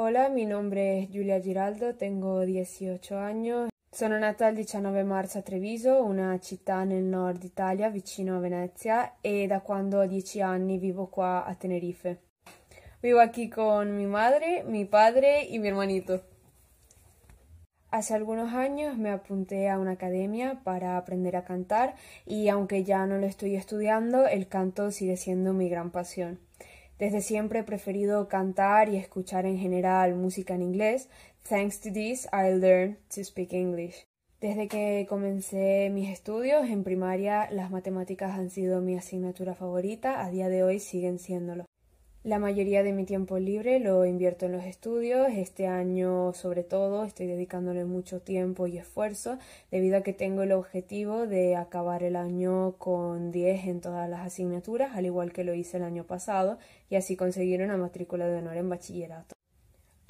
Hola, mi nombre es Giulia Giraldo, tengo 18 años. Soy nata el 19 marzo a Treviso, una el norte de Italia vicino a Venezia e da cuando ho 10 anni vivo qua a Tenerife. Vivo aquí con mi madre, mi padre y mi hermanito. Hace algunos años me apunté a una academia para aprender a cantar y aunque ya no lo estoy estudiando, el canto sigue siendo mi gran pasión. Desde siempre he preferido cantar y escuchar en general música en inglés. Thanks to this, I learned to speak English. Desde que comencé mis estudios en primaria, las matemáticas han sido mi asignatura favorita, a día de hoy siguen siéndolo. La mayoría de mi tiempo libre lo invierto en los estudios. Este año, sobre todo, estoy dedicándole mucho tiempo y esfuerzo debido a que tengo el objetivo de acabar el año con 10 en todas las asignaturas, al igual que lo hice el año pasado, y así conseguir una matrícula de honor en bachillerato.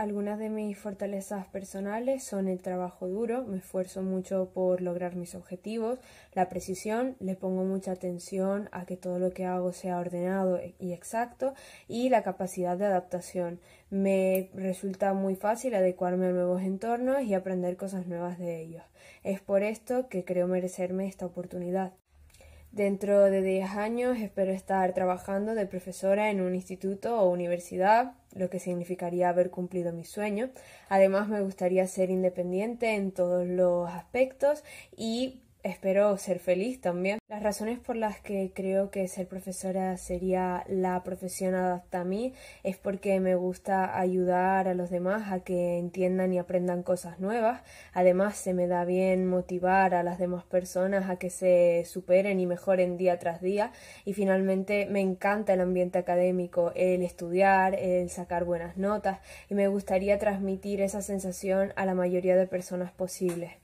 Algunas de mis fortalezas personales son el trabajo duro, me esfuerzo mucho por lograr mis objetivos, la precisión, le pongo mucha atención a que todo lo que hago sea ordenado y exacto y la capacidad de adaptación. Me resulta muy fácil adecuarme a nuevos entornos y aprender cosas nuevas de ellos. Es por esto que creo merecerme esta oportunidad. Dentro de 10 años espero estar trabajando de profesora en un instituto o universidad, lo que significaría haber cumplido mi sueño. Además, me gustaría ser independiente en todos los aspectos y espero ser feliz también. Las razones por las que creo que ser profesora sería la profesión adapta a mí es porque me gusta ayudar a los demás a que entiendan y aprendan cosas nuevas. Además, se me da bien motivar a las demás personas a que se superen y mejoren día tras día. Y finalmente, me encanta el ambiente académico, el estudiar, el sacar buenas notas y me gustaría transmitir esa sensación a la mayoría de personas posibles.